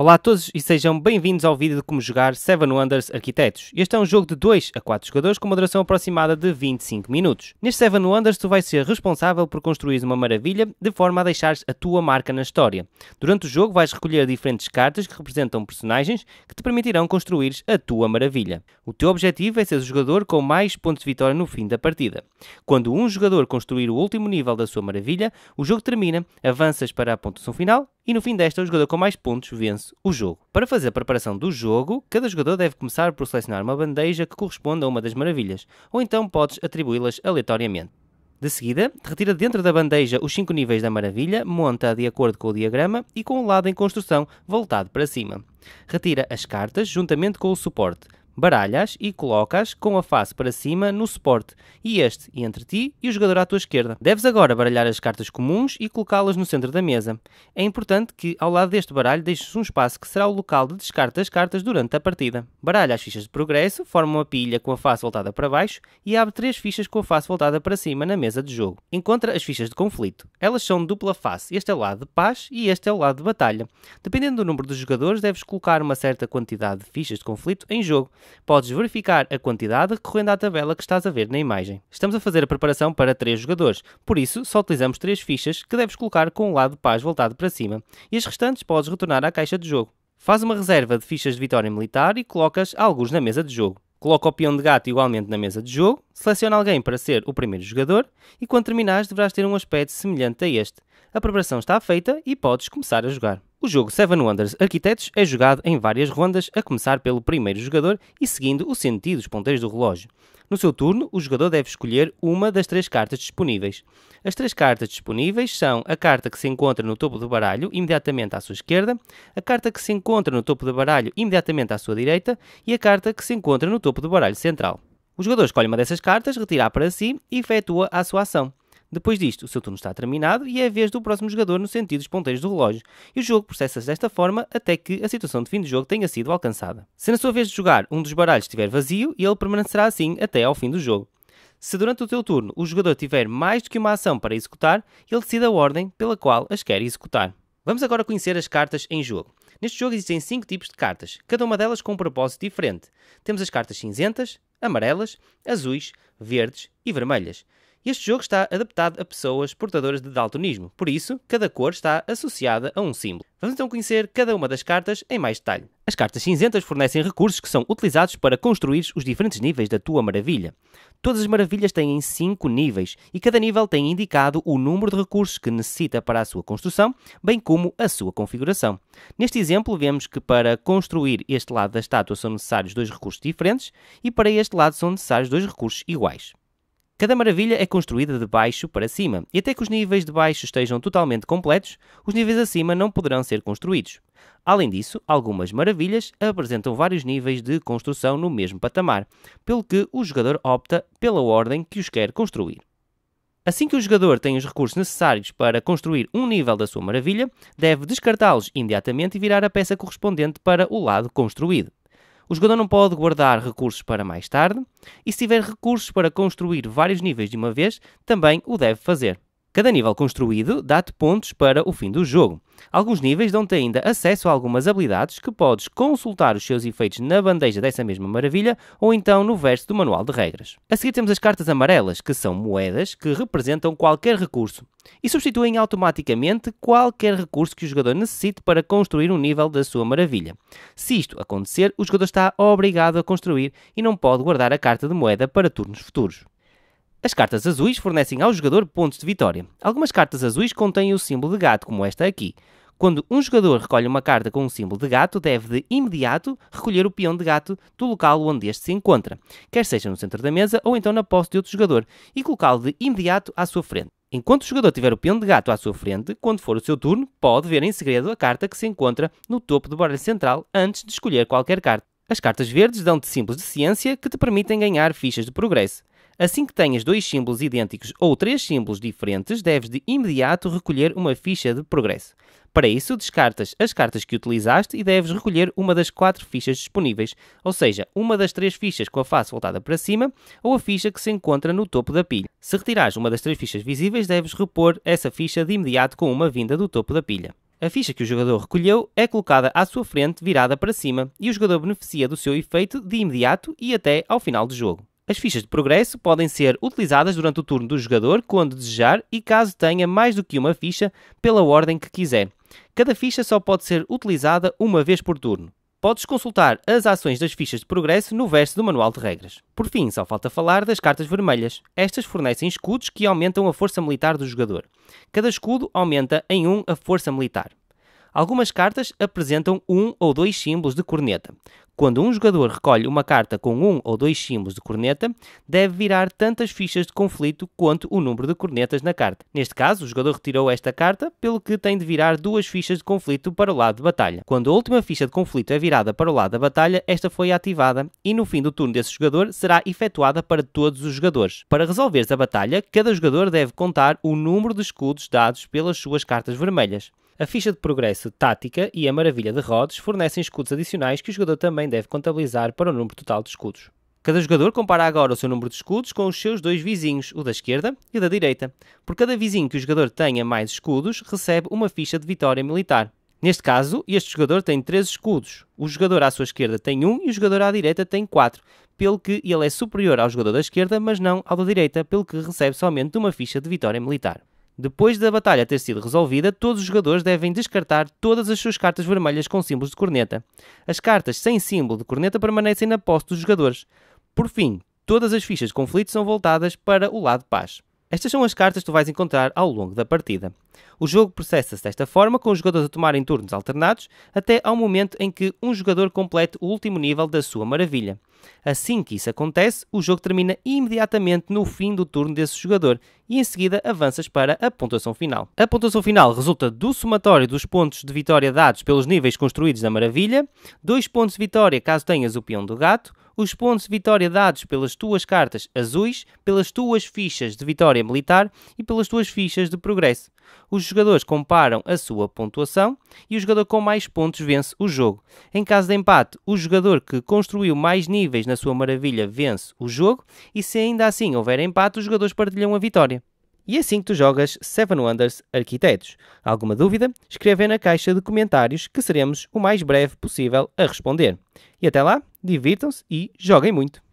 Olá a todos e sejam bem-vindos ao vídeo de como jogar Seven Wonders Arquitetos. Este é um jogo de 2 a 4 jogadores com uma duração aproximada de 25 minutos. Neste Seven Wonders tu vais ser responsável por construir uma maravilha de forma a deixares a tua marca na história. Durante o jogo vais recolher diferentes cartas que representam personagens que te permitirão construir a tua maravilha. O teu objetivo é ser o jogador com mais pontos de vitória no fim da partida. Quando um jogador construir o último nível da sua maravilha, o jogo termina, avanças para a pontuação final e no fim desta, o jogador com mais pontos vence o jogo. Para fazer a preparação do jogo, cada jogador deve começar por selecionar uma bandeja que corresponda a uma das maravilhas, ou então podes atribuí-las aleatoriamente. De seguida, retira dentro da bandeja os 5 níveis da maravilha, monta de acordo com o diagrama e com o lado em construção voltado para cima. Retira as cartas juntamente com o suporte baralhas e colocas com a face para cima no suporte e este entre ti e o jogador à tua esquerda. Deves agora baralhar as cartas comuns e colocá-las no centro da mesa. É importante que ao lado deste baralho deixes um espaço que será o local de descarte das cartas durante a partida. Baralha as fichas de progresso, forma uma pilha com a face voltada para baixo e abre três fichas com a face voltada para cima na mesa de jogo. Encontra as fichas de conflito. Elas são de dupla face. Este é o lado de paz e este é o lado de batalha. Dependendo do número de jogadores, deves colocar uma certa quantidade de fichas de conflito em jogo podes verificar a quantidade recorrendo à tabela que estás a ver na imagem. Estamos a fazer a preparação para 3 jogadores, por isso só utilizamos 3 fichas que deves colocar com o lado de paz voltado para cima e as restantes podes retornar à caixa de jogo. Faz uma reserva de fichas de vitória militar e colocas alguns na mesa de jogo. Coloca o peão de gato igualmente na mesa de jogo, seleciona alguém para ser o primeiro jogador e quando terminares deverás ter um aspecto semelhante a este. A preparação está feita e podes começar a jogar. O jogo Seven Wonders Arquitetos é jogado em várias rondas, a começar pelo primeiro jogador e seguindo o sentido dos ponteiros do relógio. No seu turno, o jogador deve escolher uma das três cartas disponíveis. As três cartas disponíveis são a carta que se encontra no topo do baralho, imediatamente à sua esquerda, a carta que se encontra no topo do baralho, imediatamente à sua direita, e a carta que se encontra no topo do baralho central. O jogador escolhe uma dessas cartas, retira para si e efetua a sua ação. Depois disto, o seu turno está terminado e é a vez do próximo jogador no sentido dos ponteiros do relógio, e o jogo processa-se desta forma até que a situação de fim do jogo tenha sido alcançada. Se na sua vez de jogar um dos baralhos estiver vazio, ele permanecerá assim até ao fim do jogo. Se durante o teu turno o jogador tiver mais do que uma ação para executar, ele decide a ordem pela qual as quer executar. Vamos agora conhecer as cartas em jogo. Neste jogo existem 5 tipos de cartas, cada uma delas com um propósito diferente. Temos as cartas cinzentas, amarelas, azuis, verdes e vermelhas. Este jogo está adaptado a pessoas portadoras de daltonismo, por isso, cada cor está associada a um símbolo. Vamos então conhecer cada uma das cartas em mais detalhe. As cartas cinzentas fornecem recursos que são utilizados para construir os diferentes níveis da tua maravilha. Todas as maravilhas têm 5 níveis e cada nível tem indicado o número de recursos que necessita para a sua construção, bem como a sua configuração. Neste exemplo, vemos que para construir este lado da estátua são necessários dois recursos diferentes e para este lado são necessários dois recursos iguais. Cada maravilha é construída de baixo para cima, e até que os níveis de baixo estejam totalmente completos, os níveis acima não poderão ser construídos. Além disso, algumas maravilhas apresentam vários níveis de construção no mesmo patamar, pelo que o jogador opta pela ordem que os quer construir. Assim que o jogador tem os recursos necessários para construir um nível da sua maravilha, deve descartá-los imediatamente e virar a peça correspondente para o lado construído. O jogador não pode guardar recursos para mais tarde e, se tiver recursos para construir vários níveis de uma vez, também o deve fazer. Cada nível construído dá-te pontos para o fim do jogo. Alguns níveis dão-te ainda acesso a algumas habilidades que podes consultar os seus efeitos na bandeja dessa mesma maravilha ou então no verso do manual de regras. A seguir temos as cartas amarelas, que são moedas que representam qualquer recurso e substituem automaticamente qualquer recurso que o jogador necessite para construir um nível da sua maravilha. Se isto acontecer, o jogador está obrigado a construir e não pode guardar a carta de moeda para turnos futuros. As cartas azuis fornecem ao jogador pontos de vitória. Algumas cartas azuis contêm o símbolo de gato, como esta aqui. Quando um jogador recolhe uma carta com o símbolo de gato, deve de imediato recolher o peão de gato do local onde este se encontra, quer seja no centro da mesa ou então na posse de outro jogador, e colocá-lo de imediato à sua frente. Enquanto o jogador tiver o peão de gato à sua frente, quando for o seu turno, pode ver em segredo a carta que se encontra no topo do baralho central antes de escolher qualquer carta. As cartas verdes dão-te símbolos de ciência que te permitem ganhar fichas de progresso. Assim que tenhas dois símbolos idênticos ou três símbolos diferentes, deves de imediato recolher uma ficha de progresso. Para isso, descartas as cartas que utilizaste e deves recolher uma das quatro fichas disponíveis, ou seja, uma das três fichas com a face voltada para cima ou a ficha que se encontra no topo da pilha. Se retirares uma das três fichas visíveis, deves repor essa ficha de imediato com uma vinda do topo da pilha. A ficha que o jogador recolheu é colocada à sua frente virada para cima e o jogador beneficia do seu efeito de imediato e até ao final do jogo. As fichas de progresso podem ser utilizadas durante o turno do jogador quando desejar e caso tenha mais do que uma ficha pela ordem que quiser. Cada ficha só pode ser utilizada uma vez por turno. Podes consultar as ações das fichas de progresso no verso do Manual de Regras. Por fim, só falta falar das cartas vermelhas. Estas fornecem escudos que aumentam a força militar do jogador. Cada escudo aumenta em 1 um a força militar. Algumas cartas apresentam um ou dois símbolos de corneta. Quando um jogador recolhe uma carta com um ou dois símbolos de corneta, deve virar tantas fichas de conflito quanto o número de cornetas na carta. Neste caso, o jogador retirou esta carta, pelo que tem de virar duas fichas de conflito para o lado de batalha. Quando a última ficha de conflito é virada para o lado da batalha, esta foi ativada e no fim do turno desse jogador será efetuada para todos os jogadores. Para resolver a batalha, cada jogador deve contar o número de escudos dados pelas suas cartas vermelhas. A ficha de progresso tática e a maravilha de Rhodes fornecem escudos adicionais que o jogador também deve contabilizar para o número total de escudos. Cada jogador compara agora o seu número de escudos com os seus dois vizinhos, o da esquerda e o da direita. Por cada vizinho que o jogador tenha mais escudos, recebe uma ficha de vitória militar. Neste caso, este jogador tem 3 escudos. O jogador à sua esquerda tem 1 um, e o jogador à direita tem 4, pelo que ele é superior ao jogador da esquerda, mas não ao da direita, pelo que recebe somente uma ficha de vitória militar. Depois da batalha ter sido resolvida, todos os jogadores devem descartar todas as suas cartas vermelhas com símbolos de corneta. As cartas sem símbolo de corneta permanecem na posse dos jogadores. Por fim, todas as fichas de conflito são voltadas para o lado paz. Estas são as cartas que tu vais encontrar ao longo da partida. O jogo processa-se desta forma, com os jogadores a tomarem turnos alternados, até ao momento em que um jogador complete o último nível da sua maravilha. Assim que isso acontece, o jogo termina imediatamente no fim do turno desse jogador e em seguida avanças para a pontuação final. A pontuação final resulta do somatório dos pontos de vitória dados pelos níveis construídos na maravilha, dois pontos de vitória caso tenhas o peão do gato, os pontos de vitória dados pelas tuas cartas azuis, pelas tuas fichas de vitória militar e pelas tuas fichas de progresso. Os jogadores comparam a sua pontuação e o jogador com mais pontos vence o jogo. Em caso de empate, o jogador que construiu mais níveis na sua maravilha vence o jogo e se ainda assim houver empate, os jogadores partilham a vitória. E é assim que tu jogas Seven Wonders Arquitetos. Alguma dúvida? Escreve na caixa de comentários que seremos o mais breve possível a responder. E até lá, divirtam-se e joguem muito!